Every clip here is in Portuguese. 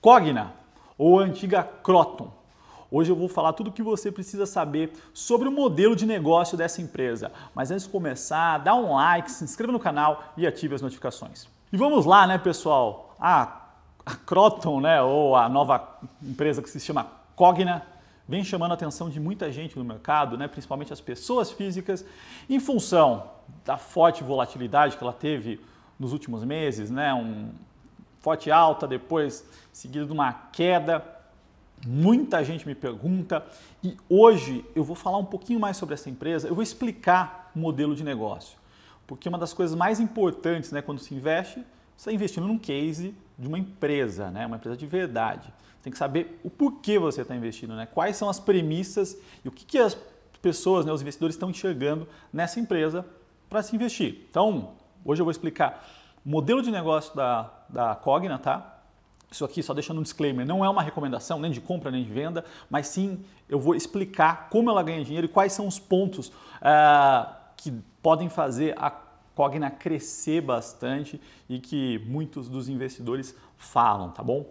Cogna, ou antiga Croton. Hoje eu vou falar tudo o que você precisa saber sobre o modelo de negócio dessa empresa. Mas antes de começar, dá um like, se inscreva no canal e ative as notificações. E vamos lá, né, pessoal? A, a Croton, né, ou a nova empresa que se chama Cogna, vem chamando a atenção de muita gente no mercado, né, principalmente as pessoas físicas, em função da forte volatilidade que ela teve nos últimos meses, né, um, forte alta, depois seguido de uma queda. Muita gente me pergunta e hoje eu vou falar um pouquinho mais sobre essa empresa, eu vou explicar o modelo de negócio. Porque uma das coisas mais importantes né, quando se investe, você está investindo num case de uma empresa, né, uma empresa de verdade. Tem que saber o porquê você está investindo, né, quais são as premissas e o que, que as pessoas, né, os investidores estão enxergando nessa empresa para se investir. Então, hoje eu vou explicar modelo de negócio da, da Cogna, tá? Isso aqui, só deixando um disclaimer, não é uma recomendação nem de compra nem de venda, mas sim eu vou explicar como ela ganha dinheiro e quais são os pontos eh, que podem fazer a Cogna crescer bastante e que muitos dos investidores falam, tá bom?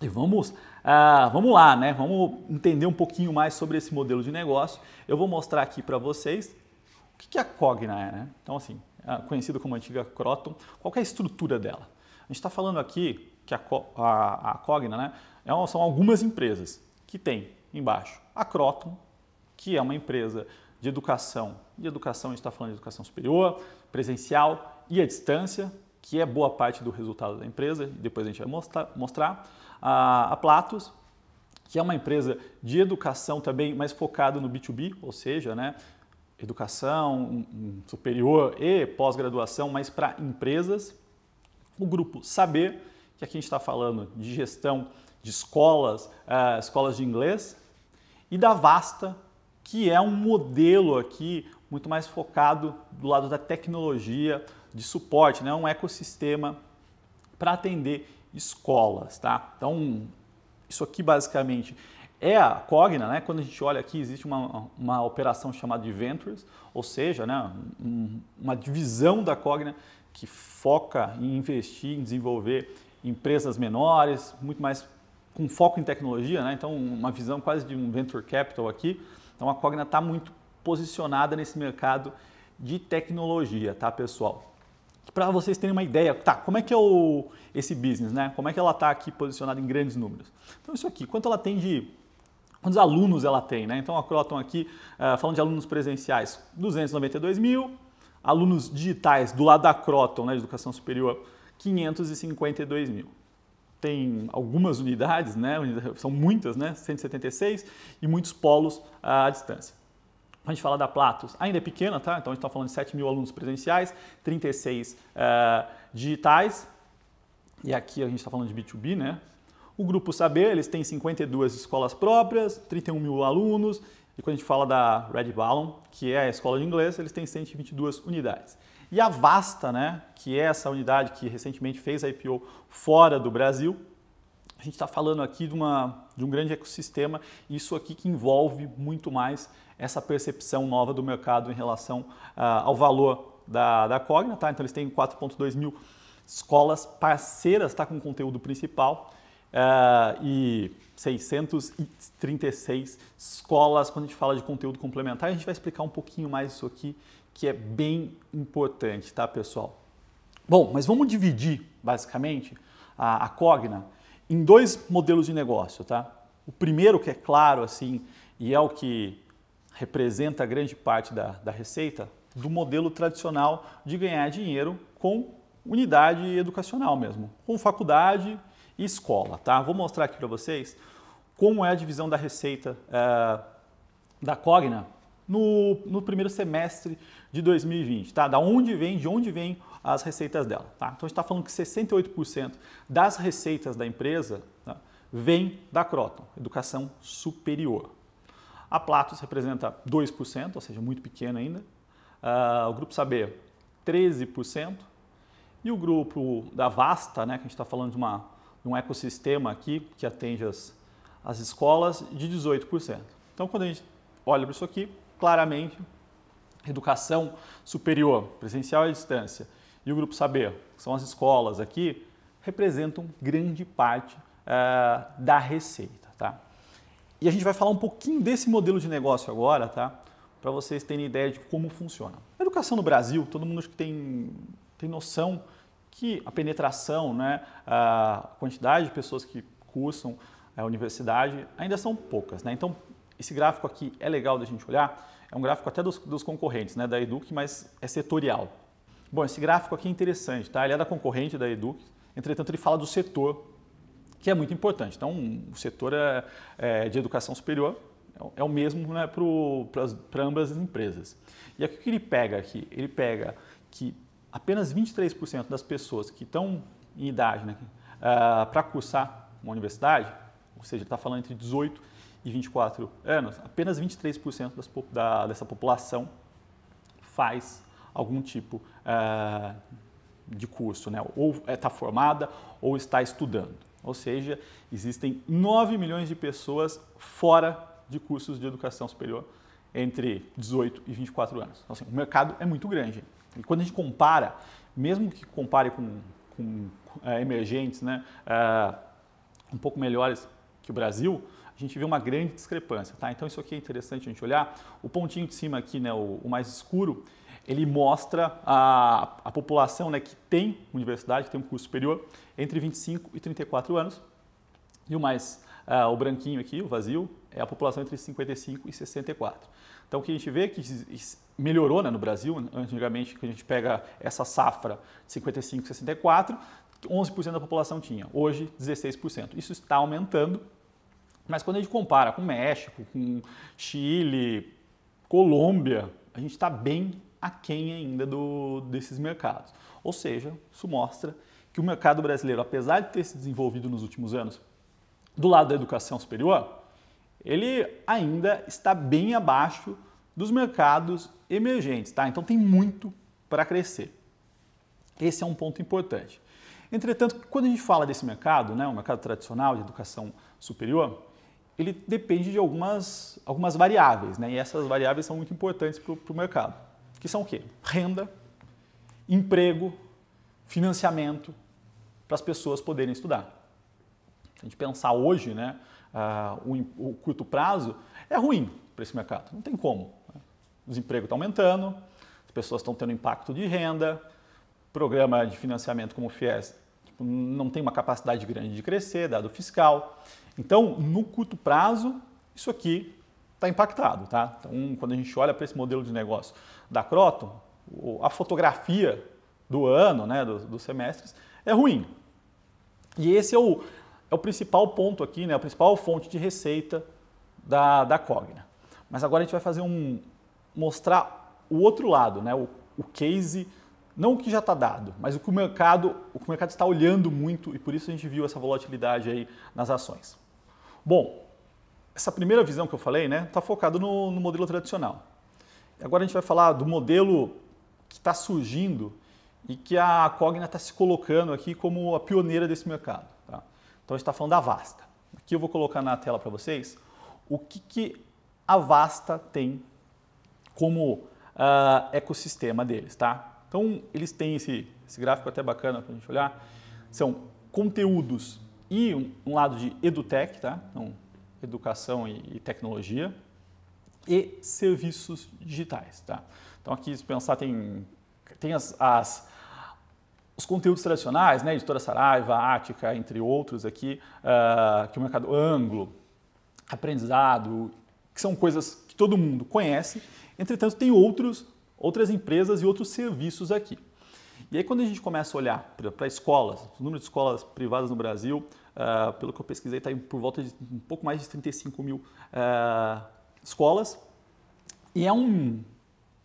E vamos, eh, vamos lá, né? Vamos entender um pouquinho mais sobre esse modelo de negócio. Eu vou mostrar aqui para vocês o que, que a Cogna é, né? Então, assim, conhecida como antiga Croton. Qual é a estrutura dela? A gente está falando aqui que a, a, a Cogna né, é são algumas empresas que tem embaixo a Croton, que é uma empresa de educação. De educação, a gente está falando de educação superior, presencial e à distância, que é boa parte do resultado da empresa, depois a gente vai mostrar. mostrar. A, a Platos, que é uma empresa de educação também, mas focada no B2B, ou seja, né, educação superior e pós-graduação, mas para empresas. O grupo Saber, que aqui a gente está falando de gestão de escolas, uh, escolas de inglês, e da Vasta, que é um modelo aqui muito mais focado do lado da tecnologia, de suporte, né? um ecossistema para atender escolas. Tá? Então, isso aqui basicamente é a Cogna, né? quando a gente olha aqui, existe uma, uma operação chamada de Ventures, ou seja, né? uma divisão da Cogna que foca em investir, em desenvolver empresas menores, muito mais com foco em tecnologia, né? então uma visão quase de um Venture Capital aqui. Então a Cogna está muito posicionada nesse mercado de tecnologia, tá pessoal? Para vocês terem uma ideia, tá, como é que é o, esse business, né? Como é que ela está aqui posicionada em grandes números? Então isso aqui, quanto ela tem de quantos alunos ela tem, né? Então a Croton aqui, eh, falando de alunos presenciais, 292 mil, alunos digitais do lado da Croton, né, de educação superior, 552 mil. Tem algumas unidades, né, são muitas, né, 176, e muitos polos ah, à distância. A gente fala da Platos, ainda é pequena, tá? Então a gente está falando de 7 mil alunos presenciais, 36 uh, ah, digitais, e aqui a gente está falando de B2B, né? O Grupo Saber, eles têm 52 escolas próprias, 31 mil alunos, e quando a gente fala da Red Ballon, que é a escola de inglês, eles têm 122 unidades. E a Vasta, né, que é essa unidade que recentemente fez a IPO fora do Brasil, a gente está falando aqui de, uma, de um grande ecossistema, isso aqui que envolve muito mais essa percepção nova do mercado em relação uh, ao valor da, da Cogna, tá? Então eles têm 4,2 mil escolas parceiras, tá? Com conteúdo principal ah, e 636 escolas. Quando a gente fala de conteúdo complementar, a gente vai explicar um pouquinho mais isso aqui, que é bem importante, tá, pessoal? Bom, mas vamos dividir, basicamente, a, a Cogna em dois modelos de negócio, tá? O primeiro, que é claro, assim, e é o que representa grande parte da, da receita, do modelo tradicional de ganhar dinheiro com unidade educacional mesmo, com faculdade e escola, tá? Vou mostrar aqui para vocês como é a divisão da receita é, da Cogna no, no, primeiro semestre de 2020, tá? Da onde vem, de onde vem as receitas dela, tá? Então a gente está falando que 68% das receitas da empresa tá? vem da Croton, educação superior. A Platos representa 2%, ou seja, muito pequena ainda. Uh, o Grupo Saber, 13%. E o grupo da Vasta, né, que a gente está falando de uma um ecossistema aqui que atende as, as escolas de 18%. Então, quando a gente olha para isso aqui, claramente, educação superior, presencial e à distância, e o grupo saber, que são as escolas aqui, representam grande parte eh, da receita, tá? E a gente vai falar um pouquinho desse modelo de negócio agora, tá? Para vocês terem ideia de como funciona. A educação no Brasil, todo mundo acho que tem, tem noção que a penetração, né, a quantidade de pessoas que cursam a universidade ainda são poucas. Né? Então, esse gráfico aqui é legal da gente olhar, é um gráfico até dos, dos concorrentes né, da Educ, mas é setorial. Bom, esse gráfico aqui é interessante, tá? ele é da concorrente da Educ, entretanto ele fala do setor, que é muito importante. Então, o setor é, é de educação superior é o é mesmo né, para ambas as empresas. E aqui o que ele pega aqui? Ele pega que apenas 23% das pessoas que estão em idade né, uh, ah, para cursar uma universidade, ou seja, está falando entre 18 e 24 anos, apenas 23% das, da, dessa população faz algum tipo uh, de curso, né? ou está é, formada ou está estudando. Ou seja, existem 9 milhões de pessoas fora de cursos de educação superior entre 18 e 24 anos. Então, assim, o mercado é muito grande. E quando a gente compara, mesmo que compare com, com é, emergentes, né, é, um pouco melhores que o Brasil, a gente vê uma grande discrepância, tá? Então isso aqui é interessante a gente olhar. O pontinho de cima aqui, né, o, o mais escuro, ele mostra a, a população né, que tem universidade, que tem um curso superior, entre 25 e 34 anos. E o mais, uh, o branquinho aqui, o vazio, é a população entre 55 e 64. Então o que a gente vê é que melhorou né, no Brasil, né, antigamente, que a gente pega essa safra de 55, 64, 11% da população tinha, hoje 16%. Isso está aumentando, mas quando a gente compara com México, com Chile, Colômbia, a gente está bem aquém ainda do, desses mercados. Ou seja, isso mostra que o mercado brasileiro, apesar de ter se desenvolvido nos últimos anos do lado da educação superior, ele ainda está bem abaixo dos mercados emergentes, tá? Então tem muito para crescer. Esse é um ponto importante. Entretanto, quando a gente fala desse mercado, né, o mercado tradicional de educação superior, ele depende de algumas, algumas variáveis, né? E essas variáveis são muito importantes para o mercado. Que são o quê? Renda, emprego, financiamento para as pessoas poderem estudar. Se a gente pensar hoje, né, uh, o, o curto prazo é ruim para esse mercado, não tem como desemprego está aumentando, as pessoas estão tendo impacto de renda, programa de financiamento como o FIES tipo, não tem uma capacidade grande de crescer, dado fiscal. Então, no curto prazo, isso aqui está impactado. Tá? Então, quando a gente olha para esse modelo de negócio da Croton, a fotografia do ano, né, dos, dos semestres, é ruim. E esse é o, é o principal ponto aqui, né, a principal fonte de receita da, da Cogna. Mas agora a gente vai fazer um, mostrar o outro lado, né? o, o case, não o que já está dado, mas o que o mercado, o que o mercado está olhando muito e por isso a gente viu essa volatilidade aí nas ações. Bom, essa primeira visão que eu falei está né, tá focado no, no modelo tradicional. Agora a gente vai falar do modelo que está surgindo e que a Cogna está se colocando aqui como a pioneira desse mercado. Tá? Então a gente está falando da Vasta. Aqui eu vou colocar na tela para vocês o que, que a Vasta tem como uh, ecossistema deles, tá? Então, eles têm esse, esse gráfico até bacana para a gente olhar. São conteúdos e um, um, lado de edutech, tá? Então, educação e, e tecnologia. E serviços digitais, tá? Então, aqui, se pensar, tem, tem as, as os conteúdos tradicionais, né, editora Saraiva, Ática, entre outros aqui, uh, que o mercado Anglo, aprendizado, que são coisas que todo mundo conhece, entretanto, tem outros, outras empresas e outros serviços aqui. E aí, quando a gente começa a olhar para escolas, o número de escolas privadas no Brasil, uh, pelo que eu pesquisei, está por volta de um pouco mais de 35 mil uh, escolas. E é um,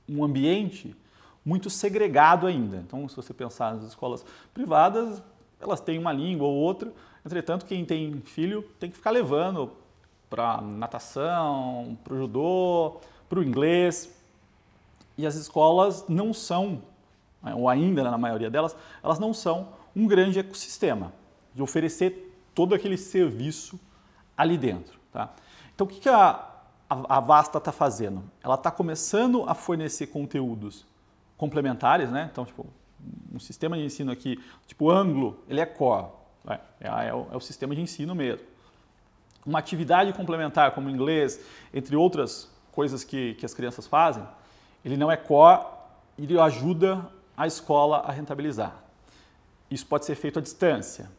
um ambiente muito segregado ainda. Então, se você pensar nas escolas privadas, elas têm uma língua ou outra. Entretanto, quem tem filho tem que ficar levando para natação, para o judô, para o inglês. E as escolas não são, né, ou ainda na maioria delas, elas não são um grande ecossistema de oferecer todo aquele serviço ali dentro. Tá? Então, o que, a, a, Vasta está fazendo? Ela está começando a fornecer conteúdos complementares, né? Então, tipo, um sistema de ensino aqui, tipo o Anglo, ele é core, é, é, é, o, é o sistema de ensino mesmo uma atividade complementar como inglês, entre outras coisas que, que as crianças fazem, ele não é core, ele ajuda a escola a rentabilizar. Isso pode ser feito à distância.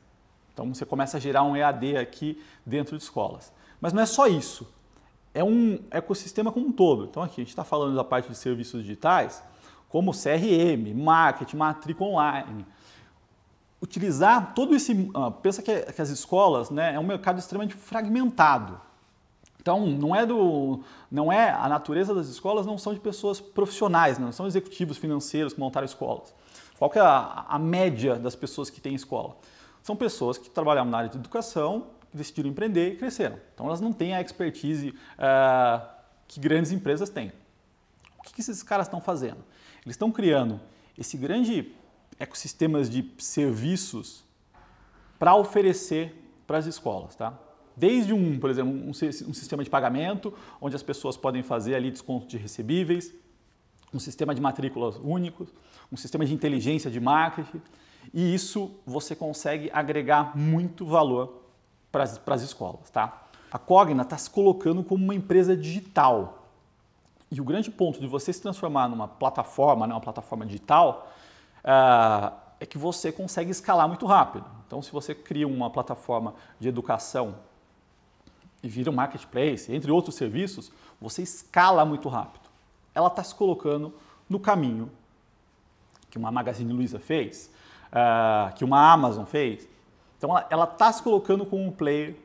Então você começa a gerar um EAD aqui dentro de escolas. Mas não é só isso. É um ecossistema como um todo. Então aqui a gente está falando da parte de serviços digitais, como CRM, marketing, matrícula online, utilizar todo esse. Ah, pensa que, que as escolas né, é um mercado extremamente fragmentado. Então, não é do. Não é, a natureza das escolas não são de pessoas profissionais, né, não são executivos financeiros que montaram escolas. Qual que é a, a média das pessoas que têm escola? São pessoas que trabalhavam na área de educação, decidiram empreender e cresceram. Então, elas não têm a expertise uh, que grandes empresas têm. O que, que esses caras estão fazendo? Eles estão criando esse grande ecossistemas de serviços para oferecer para as escolas, tá? Desde um, por exemplo, um, um, sistema de pagamento, onde as pessoas podem fazer ali desconto de recebíveis, um sistema de matrículas únicos, um sistema de inteligência de marketing, e isso você consegue agregar muito valor para as escolas, tá? A Cogna está se colocando como uma empresa digital. E o grande ponto de você se transformar numa plataforma, né, uma plataforma digital, é que você consegue escalar muito rápido. Então, se você cria uma plataforma de educação e vira um marketplace, entre outros serviços, você escala muito rápido. Ela está se colocando no caminho que uma Magazine Luiza fez, uh, que uma Amazon fez. Então, ela está se colocando como um player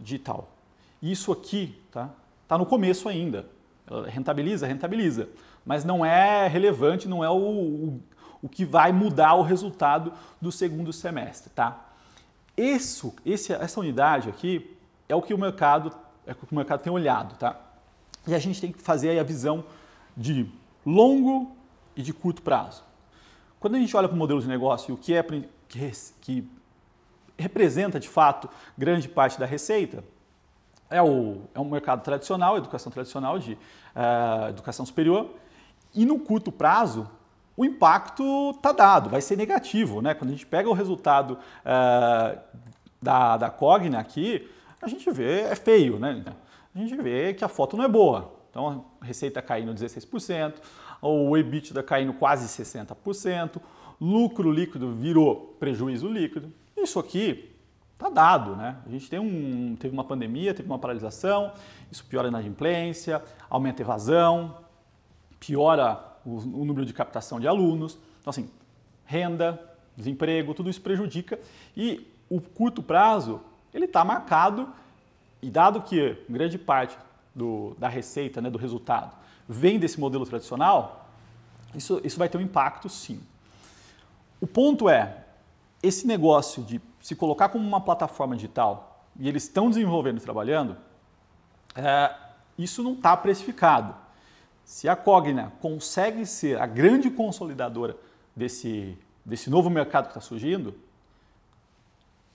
digital. Isso aqui tá, tá no começo ainda. Ela rentabiliza, rentabiliza. Mas não é relevante, não é o, o o que vai mudar o resultado do segundo semestre, tá? Isso, esse, essa unidade aqui é o que o mercado é o que o mercado tem olhado, tá? E a gente tem que fazer a visão de longo e de curto prazo. Quando a gente olha para o modelo de negócio, o que é que, que representa de fato grande parte da receita é o é um mercado tradicional, educação tradicional de uh, educação superior. E no curto prazo, o impacto está dado, vai ser negativo. Né? Quando a gente pega o resultado uh, da, da Cogna aqui, a gente vê, é feio, né? A gente vê que a foto não é boa. Então, a receita caindo 16%, o EBITDA caindo quase 60%, lucro líquido virou prejuízo líquido. Isso aqui está dado, né? A gente tem um, teve uma pandemia, teve uma paralisação, isso piora a inadimplência, aumenta a evasão, piora o, o número de captação de alunos. Então, assim, renda, desemprego, tudo isso prejudica. E o curto prazo, ele está marcado, e dado que grande parte do, da receita, né, do resultado, vem desse modelo tradicional, isso, isso vai ter um impacto sim. O ponto é, esse negócio de se colocar como uma plataforma digital e eles estão desenvolvendo e trabalhando, é, isso não está precificado. Se a Cogna consegue ser a grande consolidadora desse, desse novo mercado que está surgindo,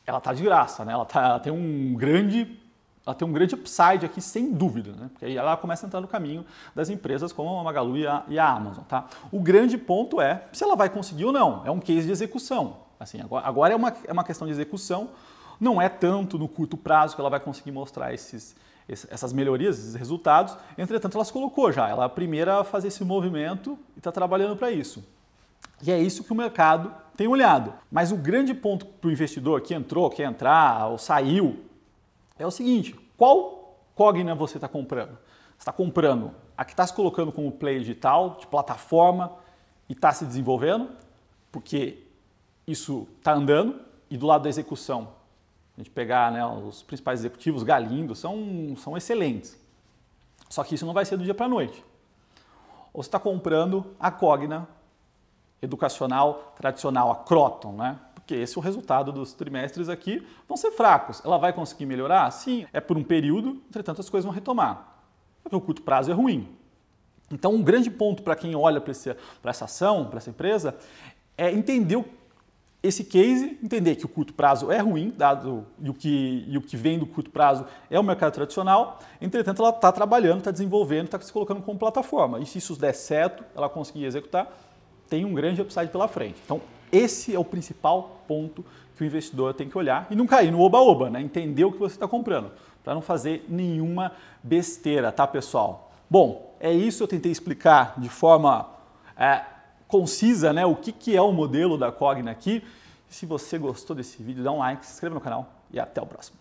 ela está de graça, né? ela, tá, ela, tem um grande ela tem um grande upside aqui, sem dúvida, né? porque aí ela começa a entrar no caminho das empresas como a Magalu e a, e a Amazon. Tá? O grande ponto é se ela vai conseguir ou não, é um case de execução. Assim, agora, agora é, uma, é uma questão de execução, não é tanto no curto prazo que ela vai conseguir mostrar esses, essas melhorias, esses resultados. Entretanto, ela se colocou já, ela é a primeira a fazer esse movimento e está trabalhando para isso. E é isso que o mercado tem olhado. Mas o grande ponto para o investidor que entrou, quer entrar ou saiu, é o seguinte: qual Cogna você está comprando? Você está comprando a que está se colocando como play digital, de plataforma e está se desenvolvendo, porque isso está andando, e do lado da execução a gente pegar né, os principais executivos, Galindo, são, são excelentes. Só que isso não vai ser do dia para a noite. Ou você está comprando a Cogna educacional tradicional, a Croton, né? Porque esse é o resultado dos trimestres aqui, vão ser fracos. Ela vai conseguir melhorar? Sim, é por um período, entretanto as coisas vão retomar. Porque o curto prazo é ruim. Então, um grande ponto para quem olha para essa ação, para essa empresa, é entender esse case entender que o curto prazo é ruim, dado e o que, e o que vem do curto prazo é o mercado tradicional, entretanto ela está trabalhando, está desenvolvendo, está se colocando como plataforma. E se isso der certo, ela conseguir executar, tem um grande upside pela frente. Então, esse é o principal ponto que o investidor tem que olhar e não cair no oba-oba, né? entender o que você está comprando, para não fazer nenhuma besteira, tá pessoal? Bom, é isso, eu tentei explicar de forma. É, concisa né, o que, que é o modelo da Cogna aqui. Se você gostou desse vídeo, dá um like, se inscreva no canal e até o próximo.